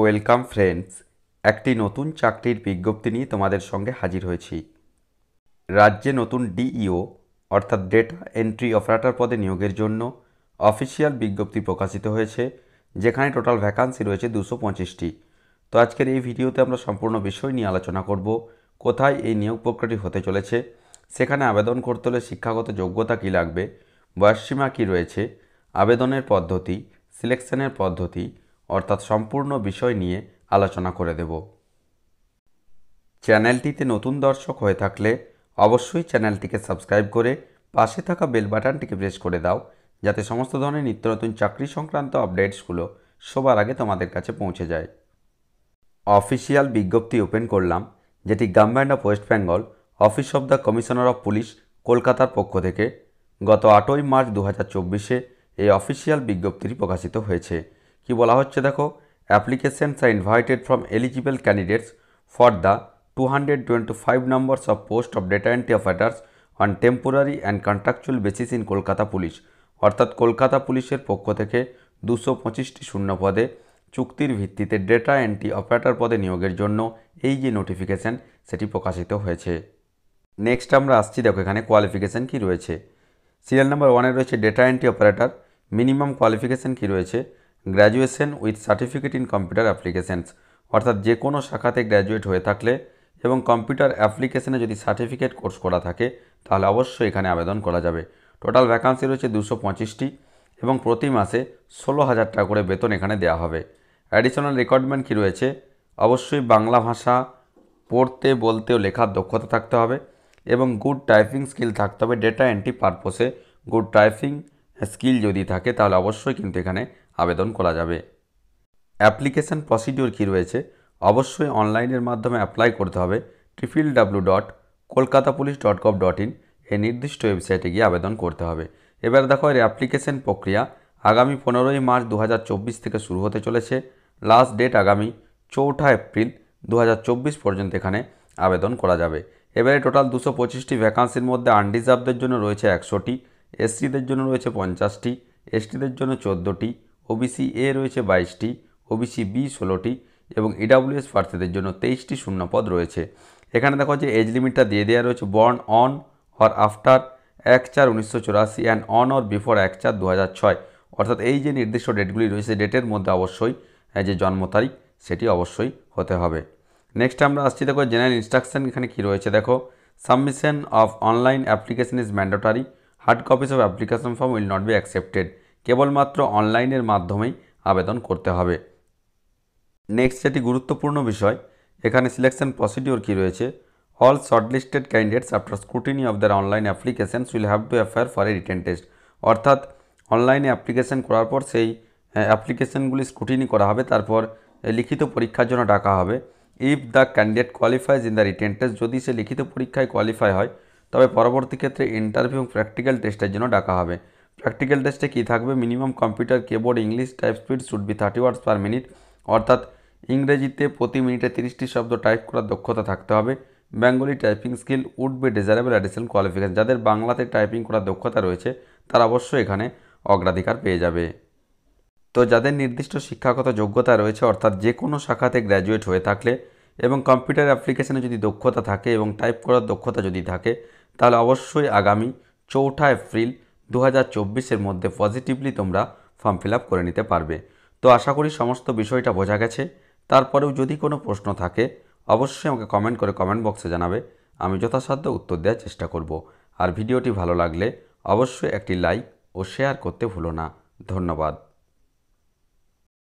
welcome friends একটি নতুন চাকরির বিজ্ঞপ্তি নিয়ে তোমাদের সঙ্গে হাজির হয়েছি রাজ্যে নতুন ডিইও অর্থাৎ ডেটা এন্ট্রি অপারেটর পদে নিয়োগের জন্য অফিসিয়াল বিজ্ঞপ্তি প্রকাশিত হয়েছে যেখানে টোটাল ভ্যাকান্সি রয়েছে দুশো পঁচিশটি তো আজকের এই ভিডিওতে আমরা সম্পূর্ণ বিষয় নিয়ে আলোচনা করব কোথায় এই নিয়োগ প্রক্রিয়াটি হতে চলেছে সেখানে আবেদন করতে হলে শিক্ষাগত যোগ্যতা কী লাগবে বয়সসীমা কী রয়েছে আবেদনের পদ্ধতি সিলেকশনের পদ্ধতি অর্থাৎ সম্পূর্ণ বিষয় নিয়ে আলোচনা করে দেব চ্যানেলটিতে নতুন দর্শক হয়ে থাকলে অবশ্যই চ্যানেলটিকে সাবস্ক্রাইব করে পাশে থাকা বেল বাটনটিকে প্রেস করে দাও যাতে সমস্ত ধরনের নিত্য নতুন চাকরি সংক্রান্ত আপডেটসগুলো সবার আগে তোমাদের কাছে পৌঁছে যায় অফিসিয়াল বিজ্ঞপ্তি ওপেন করলাম যেটি government of West Bengal office of the commissioner of police কলকাতার পক্ষ থেকে গত আটই মার্চ দু হাজার চব্বিশে এই অফিসিয়াল বিজ্ঞপ্তিটি প্রকাশিত হয়েছে কি বলা হচ্ছে দেখো applications are invited from eligible candidates for the two hundred twenty five numbers of post of data entry operators on temporary and contractual basis in Kolkata police অর্থাৎ কলকাতা পুলিশের পক্ষ থেকে দুশো পঁচিশটি শূন্য পদে চুক্তির ভিত্তিতে ডেটা এন্ট্রি অপারেটর পদে নিয়োগের জন্য এই যে নোটিফিকেশান সেটি প্রকাশিত হয়েছে নেক্সট আমরা আসছি দেখো এখানে কোয়ালিফিকেশান কী রয়েছে সিরিয়াল নাম্বার ওয়ানে রয়েছে data entry operator minimum qualification কী রয়েছে graduation with certificate in computer applications অর্থাৎ যে কোনো শাখাতে গ্র্যাজুয়েট হয়ে থাকলে এবং কম্পিউটার অ্যাপ্লিকেশনে যদি সার্টিফিকেট কোর্স করা থাকে তাহলে অবশ্যই এখানে আবেদন করা যাবে টোটাল ভ্যাকান্সি রয়েছে দুশো পঁচিশটি এবং প্রতি মাসে ষোলো হাজার টাকা করে বেতন এখানে দেওয়া হবে অ্যাডিশনাল রিকোয়ারমেন্ট কী রয়েছে অবশ্যই বাংলা ভাষা পড়তে বলতে ও লেখার দক্ষতা থাকতে হবে এবং গুড টাইপিং স্কিল থাকতে হবে ডেটা এন্ট্রি পারপোসে গুড টাইপিং স্কিল যদি থাকে তাহলে অবশ্যই কিন্তু এখানে আবেদন করা যাবে অ্যাপ্লিকেশান প্রসিডিওর কী রয়েছে অবশ্যই অনলাইনের মাধ্যমে অ্যাপ্লাই করতে হবে triple W dot Kolkata police dot gov dot in এই নির্দিষ্ট ওয়েবসাইটে গিয়ে আবেদন করতে হবে এবার দেখো এর অ্যাপ্লিকেশন প্রক্রিয়া আগামী পনেরোই মার্চ দু থেকে শুরু হতে চলেছে লাস্ট ডেট আগামী চৌঠা এপ্রিল দু পর্যন্ত এখানে আবেদন করা যাবে এবারে টোটাল দুশো পঁচিশটি ভ্যাকান্সির মধ্যে আনডিজার্ভদের জন্য রয়েছে একশোটি এসসিদের জন্য রয়েছে পঞ্চাশটি এসটিদের জন্য চোদ্দোটি ওবিসি এ রয়েছে বাইশটি ওবিসি বি ষোলোটি এবং ইডাব্লিউএস e প্রার্থীদের জন্য তেইশটি শূন্যপদ রয়েছে এখানে দেখো যে এজ লিমিটটা দিয়ে দেওয়া রয়েছে বর্ন অন অর আফটার এক চার উনিশশো চুরাশি অ্যান্ড অন অর বিফোর এক চার দু হাজার ছয় অর্থাৎ এই যে নির্দিষ্ট ডেটগুলি রয়েছে ডেটের মধ্যে অবশ্যই যে জন্ম তারিখ সেটি অবশ্যই হতে হবে নেক্সট আমরা আসছি দেখো জেনারেল ইনস্ট্রাকশন এখানে কী রয়েছে দেখো submission of online application is mandatory hard copies of application form will not be accepted কেবলমাত্র অনলাইনের মাধ্যমেই আবেদন করতে হবে নেক্সট যেটি গুরুত্বপূর্ণ বিষয় এখানে সিলেকশন প্রসিডিওর কি রয়েছে all shortlisted candidates after scrutiny of their online application will have to appear for a written test অর্থাৎ অনলাইনে অ্যাপ্লিকেশান করার পর সেই অ্যাপ্লিকেশানগুলি স্ক্রুটিনি করা হবে তারপর লিখিত পরীক্ষার জন্য ডাকা হবে if the candidate qualifies in the written test যদি সে লিখিত পরীক্ষায় কোয়ালিফাই হয় তবে পরবর্তী ক্ষেত্রে ইন্টারভিউ প্র্যাকটিক্যাল টেস্টের জন্য ডাকা হবে প্র্যাকটিক্যাল টেস্টে কী থাকবে minimum computer keyboard English type speed should be thirty words per minute অর্থাৎ ইংরেজিতে প্রতি মিনিটে তিরিশটি শব্দ টাইপ করার দক্ষতা থাকতে হবে Bengali typing skill would be desirable additional qualification যাদের বাংলাতে টাইপিং করার দক্ষতা রয়েছে তারা অবশ্যই এখানে অগ্রাধিকার পেয়ে যাবে তো যাদের নির্দিষ্ট শিক্ষাগত যোগ্যতা রয়েছে অর্থাৎ যে কোনো শাখাতে গ্র্যাজুয়েট হয়ে থাকলে এবং কম্পিউটার অ্যাপ্লিকেশানে যদি দক্ষতা থাকে এবং টাইপ করার দক্ষতা যদি থাকে তাহলে অবশ্যই আগামী চৌঠা এপ্রিল দু হাজার মধ্যে পজিটিভলি তোমরা ফর্ম ফিল করে নিতে পারবে তো আশা করি সমস্ত বিষয়টা বোঝা গেছে তারপরেও যদি কোনো প্রশ্ন থাকে অবশ্যই আমাকে কমেন্ট করে কমেন্ট বক্সে জানাবে আমি যথাসাধ্য উত্তর দেওয়ার চেষ্টা করব আর ভিডিওটি ভালো লাগলে অবশ্যই একটি লাইক ও শেয়ার করতে ভুলো না ধন্যবাদ